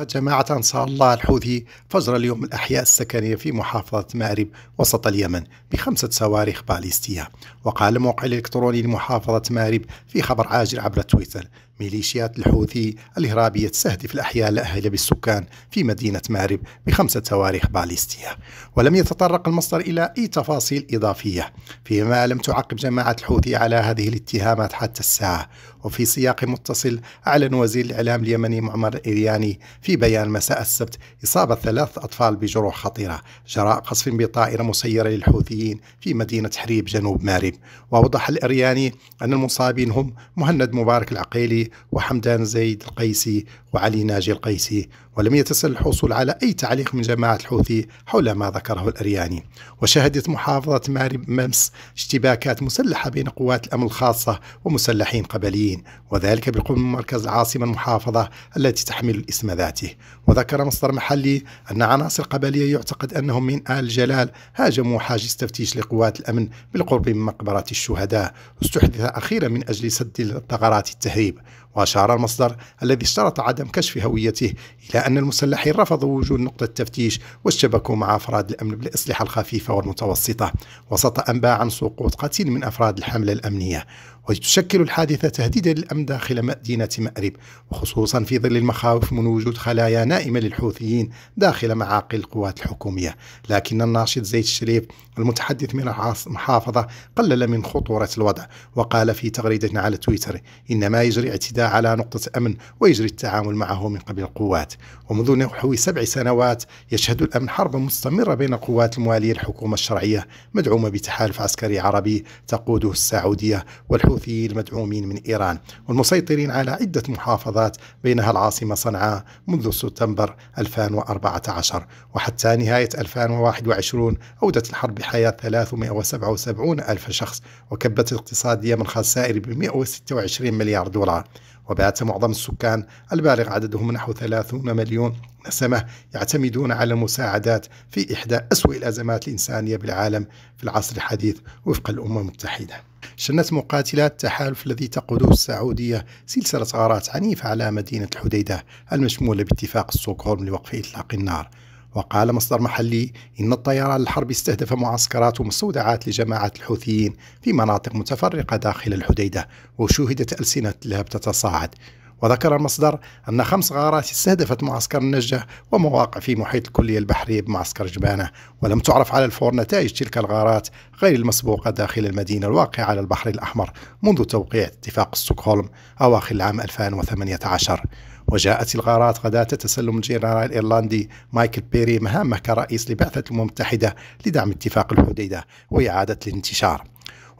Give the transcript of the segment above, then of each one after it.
فجماعة أنصار الله الحوثي فجر اليوم الأحياء السكنية في محافظة مأرب وسط اليمن بخمسة صواريخ باليستية وقال الموقع الإلكتروني لمحافظة مأرب في خبر عاجل عبر تويتر ميليشيات الحوثي الإرهابية تستهدف الأحياء الأهلة بالسكان في مدينة مأرب بخمسة صواريخ باليستية ولم يتطرق المصدر إلى أي تفاصيل إضافية فيما لم تعقب جماعة الحوثي على هذه الاتهامات حتى الساعة وفي سياق متصل أعلن وزير الإعلام اليمني معمر الإرياني في بيان مساء السبت إصابة ثلاث أطفال بجروح خطيرة جراء قصف بطائرة مسيرة للحوثيين في مدينة حريب جنوب مأرب وأوضح الإرياني أن المصابين هم مهند مبارك العقيلي وحمدان زيد القيسي وعلي ناجي القيسي ولم يتسل الحصول على أي تعليق من جماعة الحوثي حول ما ذكره الأرياني وشهدت محافظة مارب ممس اشتباكات مسلحة بين قوات الأمن الخاصة ومسلحين قبليين وذلك بالقرب من مركز العاصمة المحافظة التي تحمل الاسم ذاته وذكر مصدر محلي أن عناصر قبلية يعتقد أنهم من آل جلال هاجموا حاجز تفتيش لقوات الأمن بالقرب من مقبرة الشهداء استحدث أخيرا من أجل سد ثغرات التهريب وأشار المصدر الذي اشترط عدم وعدم كشف هويته إلى أن المسلحين رفضوا وجود نقطة تفتيش واشتبكوا مع أفراد الأمن بالأسلحة الخفيفة والمتوسطة وسط أنباء عن سقوط قتيل من أفراد الحملة الأمنية وتشكل الحادثة تهديدا للأمن داخل مدينة مأرب وخصوصا في ظل المخاوف من وجود خلايا نائمة للحوثيين داخل معاقل القوات الحكومية لكن الناشط زيد الشريف المتحدث من المحافظة قلل من خطورة الوضع وقال في تغريدة على تويتر إنما يجري اعتداء على نقطة أمن ويجري التعامل معه من قبل القوات ومنذ نحو سبع سنوات يشهد الأمن حربا مستمرة بين القوات الموالية للحكومة الشرعية مدعومة بتحالف عسكري عربي تقوده السعودية والحكومة الحوثي المدعومين من إيران والمسيطرين على عدة محافظات بينها العاصمة صنعاء منذ سبتمبر 2014 وحتى نهاية 2021 أودت الحرب بحياة 377 ألف شخص وكبت الاقتصاد من خسائر ب 126 مليار دولار وبات معظم السكان البالغ عددهم نحو 30 مليون نسمة يعتمدون على المساعدات في إحدى أسوأ الأزمات الإنسانية بالعالم في العصر الحديث وفق الأمم المتحدة شنت مقاتلات التحالف الذي تقوده السعودية سلسلة غارات عنيفة على مدينة الحديدة المشمولة باتفاق ستوكهولم لوقف إطلاق النار وقال مصدر محلي إن الطيران الحربي استهدف معسكرات ومستودعات لجماعة الحوثيين في مناطق متفرقة داخل الحديدة وشوهدت ألسنة اللهب تتصاعد وذكر المصدر أن خمس غارات استهدفت معسكر النجة ومواقع في محيط الكلية البحرية بمعسكر جبانة ولم تعرف على الفور نتائج تلك الغارات غير المسبوقة داخل المدينة الواقعة على البحر الأحمر منذ توقيع اتفاق ستوكهولم أواخر العام 2018 وجاءت الغارات غداة تسلم الجنرال الإيرلندي مايكل بيري مهامه كرئيس لبعثة الأمم المتحدة لدعم اتفاق الحديدة وإعادة الانتشار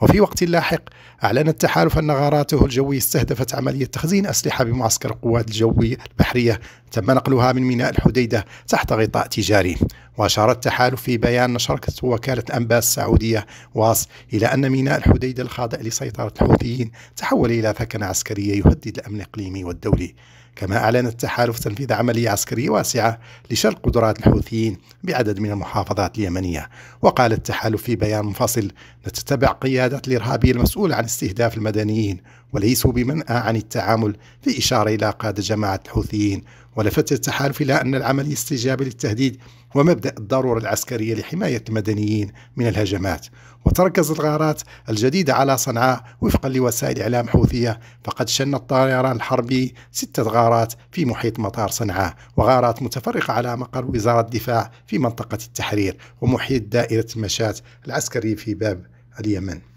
وفي وقت لاحق أعلن التحالف أن غاراته الجوية استهدفت عملية تخزين أسلحة بمعسكر القوات الجوية البحرية تم نقلها من ميناء الحديدة تحت غطاء تجاري وأشار التحالف في بيان شركة وكالة أنباس السعودية واص إلى أن ميناء الحديدة الخاضع لسيطرة الحوثيين تحول إلى ثكنة عسكرية يهدد الأمن الإقليمي والدولي كما أعلن التحالف تنفيذ عملية عسكرية واسعة لشل قدرات الحوثيين بعدد من المحافظات اليمنية وقال التحالف في بيان منفصل نتتبع قيادة الإرهابية المسؤولة عن استهداف المدنيين وليسوا بمنأى عن التعامل في إشارة إلى قادة جماعة الحوثيين ولفت التحالف إلى أن العملية استجابة للتهديد ومبدأ الضرورة العسكرية لحماية المدنيين من الهجمات وتركز الغارات الجديدة على صنعاء وفقا لوسائل إعلام حوثية فقد شن الطيران الحربي ستة غارات في محيط مطار صنعاء وغارات متفرقة على مقر وزارة الدفاع في منطقة التحرير ومحيط دائرة المشاة العسكري في باب اليمن